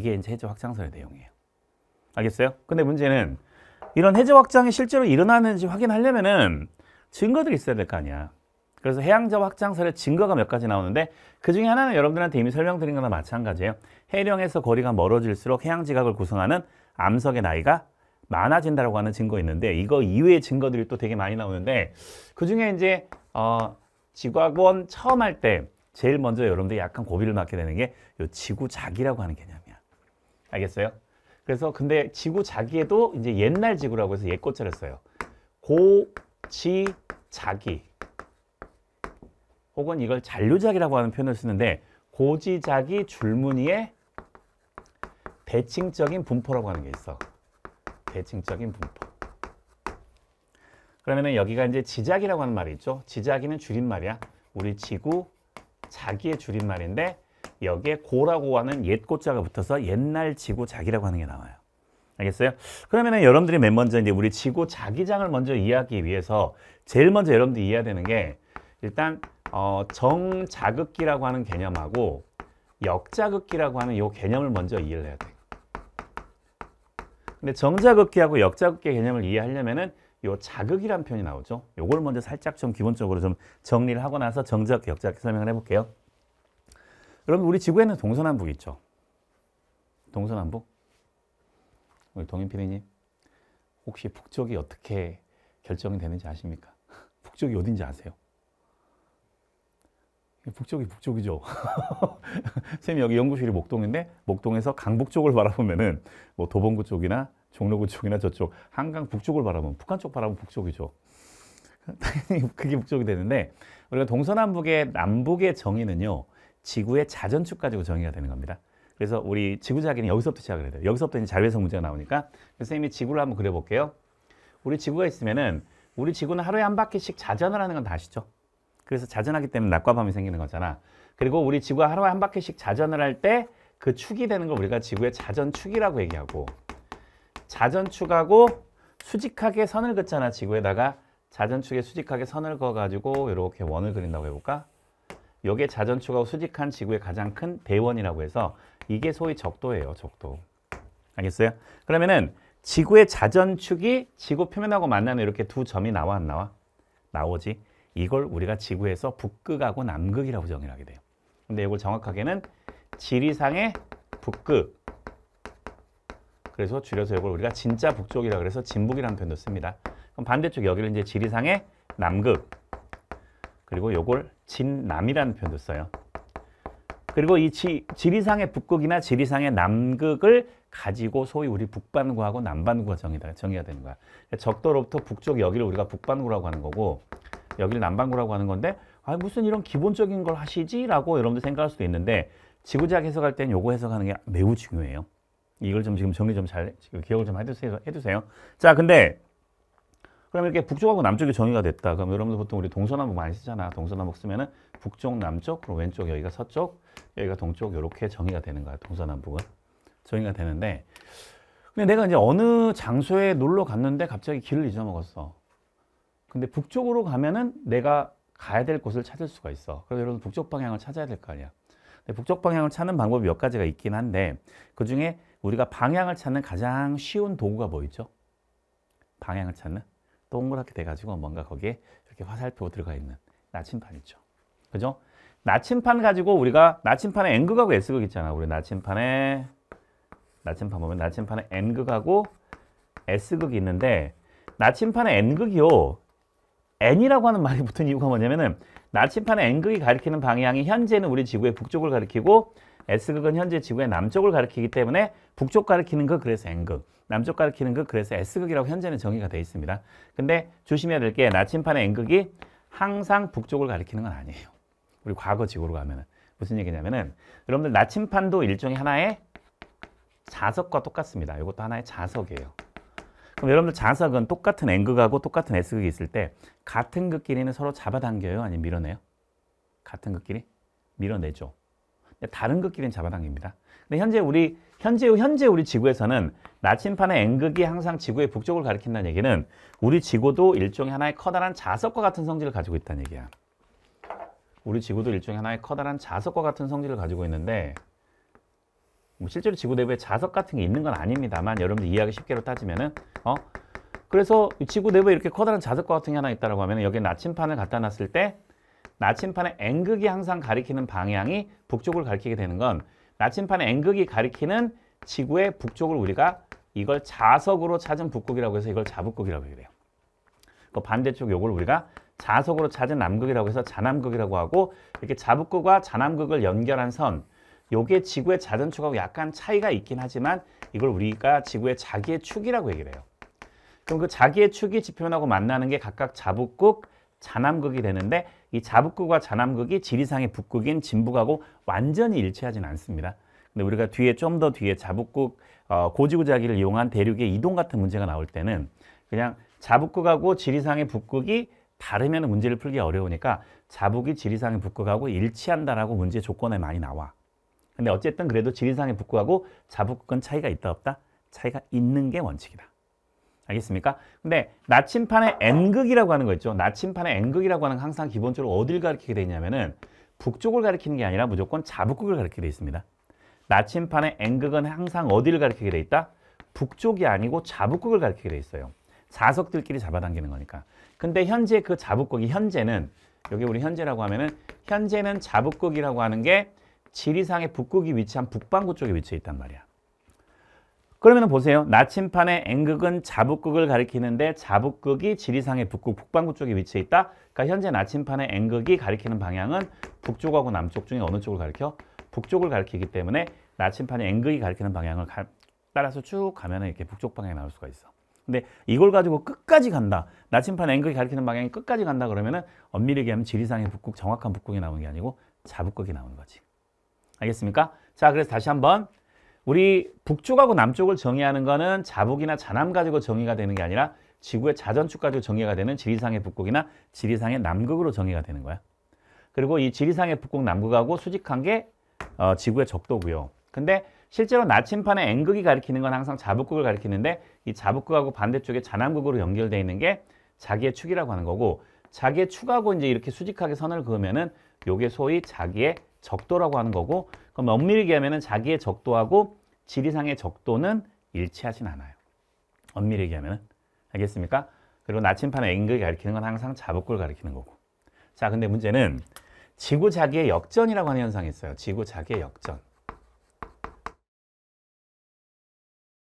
이게 이제 해저 확장설의 내용이에요. 알겠어요? 근데 문제는 이런 해저 확장이 실제로 일어나는지 확인하려면은 증거들이 있어야 될 거 아니야. 그래서 해양저 확장설의 증거가 몇 가지 나오는데 그 중에 하나는 여러분들한테 이미 설명드린 거나 마찬가지예요. 해령에서 거리가 멀어질수록 해양지각을 구성하는 암석의 나이가 많아진다라고 하는 증거 있는데 이거 이외의 증거들이 또 되게 많이 나오는데 그 중에 이제 어, 지각원 처음 할 때 제일 먼저 여러분들이 약간 고비를 맞게 되는 게요 지구작이라고 하는 개념. 알겠어요? 그래서 근데 지구 자기에도 이제 옛날 지구라고 해서 옛 꽃자를 써요. 고지 자기 혹은 이걸 잔류작이라고 하는 표현을 쓰는데 고지자기 줄무늬의 대칭적인 분포라고 하는 게 있어. 대칭적인 분포. 그러면은 여기가 이제 지작이라고 하는 말이 있죠. 지작이는 줄임말이야. 우리 지구 자기의 줄임말인데 여기에 고라고 하는 옛 고자가 붙어서 옛날 지구자기라고 하는 게 나와요. 알겠어요? 그러면 은 여러분들이 맨 먼저 이제 우리 지구자기장을 먼저 이해하기 위해서 제일 먼저 여러분들이 이해해야 되는 게 일단 어, 정자극기라고 하는 개념하고 역자극기라고 하는 이 개념을 먼저 이해를 해야 돼요. 근데 정자극기하고 역자극기 의 개념을 이해하려면은 요 자극이란 표현이 나오죠. 요걸 먼저 살짝 좀 기본적으로 좀 정리를 하고 나서 정자극, 기 역자극 기 설명을 해볼게요. 그럼 우리 지구에는 동서남북 있죠? 동서남북? 우리 동현 PD님 혹시 북쪽이 어떻게 결정이 되는지 아십니까? 북쪽이 어딘지 아세요? 북쪽이 북쪽이죠. 쌤 여기 연구실이 목동인데 목동에서 강북 쪽을 바라보면은 뭐 도봉구 쪽이나 종로구 쪽이나 저쪽 한강 북쪽을 바라보면 북한 쪽 바라보면 북쪽이죠. 당연히 그게 북쪽이 되는데 우리가 동서남북의 남북의 정의는요. 지구의 자전축 가지고 정의가 되는 겁니다. 그래서 우리 지구자기는 여기서부터 시작을 해야 돼요. 여기서부터 이제 자외선 문제가 나오니까 선생님이 지구를 한번 그려볼게요. 우리 지구가 있으면은 우리 지구는 하루에 한 바퀴씩 자전을 하는 건 다 아시죠? 그래서 자전하기 때문에 낮과 밤이 생기는 거잖아. 그리고 우리 지구가 하루에 한 바퀴씩 자전을 할 때 그 축이 되는 걸 우리가 지구의 자전축이라고 얘기하고 자전축하고 수직하게 선을 긋잖아 지구에다가 자전축에 수직하게 선을 그어가지고 이렇게 원을 그린다고 해볼까? 이게 자전축하고 수직한 지구의 가장 큰 대원이라고 해서 이게 소위 적도예요. 적도. 알겠어요? 그러면은 지구의 자전축이 지구 표면하고 만나는 이렇게 두 점이 나와 안 나와? 나오지. 이걸 우리가 지구에서 북극하고 남극이라고 정의를 하게 돼요. 근데 이걸 정확하게는 지리상의 북극. 그래서 줄여서 이걸 우리가 진짜 북쪽이라 고해서 진북이라는 표현도 씁니다. 그럼 반대쪽 여기를 이제 지리상의 남극. 그리고 요걸 진남이라는 표현도 써요. 그리고 이 지, 지리상의 북극이나 지리상의 남극을 가지고 소위 우리 북반구하고 남반구가 정의다, 정의가 되는 거야. 적도로부터 북쪽 여기를 우리가 북반구라고 하는 거고 여기를 남반구라고 하는 건데 아 무슨 이런 기본적인 걸 하시지? 라고 여러분들 생각할 수도 있는데 지구지학 해석할 땐 요거 해석하는 게 매우 중요해요. 이걸 좀 지금 정리 좀 잘 기억을 좀 해두세요. 해두세요. 자, 근데 그럼 이렇게 북쪽하고 남쪽이 정의가 됐다. 그럼 여러분들 보통 우리 동서남북 많이 쓰잖아. 동서남북 쓰면은 북쪽, 남쪽, 그리고 왼쪽, 여기가 서쪽, 여기가 동쪽 이렇게 정의가 되는 거야. 동서남북은 정의가 되는데 근데 내가 이제 어느 장소에 놀러 갔는데 갑자기 길을 잊어먹었어. 근데 북쪽으로 가면은 내가 가야 될 곳을 찾을 수가 있어. 그래서 여러분 북쪽 방향을 찾아야 될 거 아니야. 근데 북쪽 방향을 찾는 방법이 몇 가지가 있긴 한데 그 중에 우리가 방향을 찾는 가장 쉬운 도구가 뭐 있죠? 방향을 찾는 동그랗게 돼가지고 뭔가 거기에 이렇게 화살표 들어가 있는 나침판이죠. 그죠? 나침판 가지고 우리가 나침판에 N극하고 S극 있잖아. 우리 나침판에 나침판 보면 나침판에 N극하고 S극이 있는데 나침판에 N극이요. N이라고 하는 말이 붙은 이유가 뭐냐면은 나침판에 N극이 가리키는 방향이 현재는 우리 지구의 북쪽을 가리키고 S극은 현재 지구의 남쪽을 가리키기 때문에 북쪽 가리키는 거 그 그래서 N극, 남쪽 가리키는 거 그 그래서 S극이라고 현재는 정의가 되어 있습니다. 근데 조심해야 될 게 나침판의 N극이 항상 북쪽을 가리키는 건 아니에요. 우리 과거 지구로 가면은 무슨 얘기냐면은 여러분들 나침판도 일종의 하나의 자석과 똑같습니다. 이것도 하나의 자석이에요. 그럼 여러분들 자석은 똑같은 N극하고 똑같은 S극이 있을 때 같은 극끼리는 서로 잡아당겨요? 아니면 밀어내요? 같은 극끼리? 밀어내죠. 다른 극끼리는 잡아당깁니다. 근데 현재 우리 현재 현재 우리 지구에서는 나침판의 N극이 항상 지구의 북쪽을 가리킨다는 얘기는 우리 지구도 일종의 하나의 커다란 자석과 같은 성질을 가지고 있다는 얘기야. 우리 지구도 일종의 하나의 커다란 자석과 같은 성질을 가지고 있는데 뭐 실제로 지구 내부에 자석 같은 게 있는 건 아닙니다만 여러분들 이해하기 쉽게로 따지면은 어 그래서 지구 내부에 이렇게 커다란 자석과 같은 게 하나 있다라고 하면 여기에 나침판을 갖다 놨을 때 나침판의 N극이 항상 가리키는 방향이 북쪽을 가리키게 되는 건 나침판의 N극이 가리키는 지구의 북쪽을 우리가 이걸 자석으로 찾은 북극이라고 해서 이걸 자북극이라고 해요. 그 반대쪽 요걸 우리가 자석으로 찾은 남극이라고 해서 자남극이라고 하고 이렇게 자북극과 자남극을 연결한 선 요게 지구의 자전축하고 약간 차이가 있긴 하지만 이걸 우리가 지구의 자기의 축이라고 얘기를 해요. 그럼 그 자기의 축이 지표면하고 만나는 게 각각 자북극, 자남극이 되는데 이 자북극과 자남극이 지리상의 북극인 진북하고 완전히 일치하진 않습니다. 근데 우리가 뒤에 좀 더 뒤에 자북극 어, 고지구자기를 이용한 대륙의 이동 같은 문제가 나올 때는 그냥 자북극하고 지리상의 북극이 다르면 문제를 풀기 어려우니까 자북이 지리상의 북극하고 일치한다라고 문제 조건에 많이 나와. 근데 어쨌든 그래도 지리상의 북극하고 자북극은 차이가 있다 없다? 차이가 있는 게 원칙이다. 알겠습니까? 근데 나침판의 N극이라고 하는 거 있죠. 나침판의 N극이라고 하는 항상 기본적으로 어딜 가리키게 되냐면은 북쪽을 가리키는 게 아니라 무조건 자북극을 가리키게 돼 있습니다. 나침판의 N극은 항상 어딜 가리키게 돼 있다? 북쪽이 아니고 자북극을 가리키게 돼 있어요. 자석들끼리 잡아당기는 거니까. 근데 현재 그 자북극이 현재는 여기 우리 현재라고 하면은 현재는 자북극이라고 하는 게 지리상의 북극이 위치한 북반구 쪽에 위치해 있단 말이야. 그러면 보세요. 나침판의 N극은 자북극을 가리키는데 자북극이 지리상의 북극 북반구 쪽에 위치해 있다. 그러니까 현재 나침판의 N극이 가리키는 방향은 북쪽하고 남쪽 중에 어느 쪽을 가리켜? 북쪽을 가리키기 때문에 나침판의 N극이 가리키는 방향을 가, 따라서 쭉 가면 이렇게 북쪽 방향이 나올 수가 있어. 근데 이걸 가지고 끝까지 간다. 나침판 의앵극이 가리키는 방향이 끝까지 간다 그러면은 엄밀히 얘기하면 지리상의 북극 정확한 북극이 나오는 게 아니고 자북극이 나오는 거지. 알겠습니까? 자, 그래서 다시 한번 우리 북쪽하고 남쪽을 정의하는 것은 자북이나 자남 가지고 정의가 되는 게 아니라 지구의 자전축 가지고 정의가 되는 지리상의 북극이나 지리상의 남극으로 정의가 되는 거야. 그리고 이 지리상의 북극 남극하고 수직한 게 어, 지구의 적도고요. 근데 실제로 나침판에 N극이 가리키는 건 항상 자북극을 가리키는데 이 자북극하고 반대쪽에 자남극으로 연결되어 있는 게 자기의 축이라고 하는 거고 자기의 축하고 이제 이렇게 수직하게 선을 그으면은 요게 소위 자기의 적도라고 하는 거고 그럼 엄밀히 얘기하면은 자기의 적도하고 지리상의 적도는 일치하진 않아요. 엄밀히 얘기하면 알겠습니까? 그리고 나침판의 앵글 가리키는 건 항상 자복골 가리키는 거고 자 근데 문제는 지구자기의 역전이라고 하는 현상이 있어요. 지구자기의 역전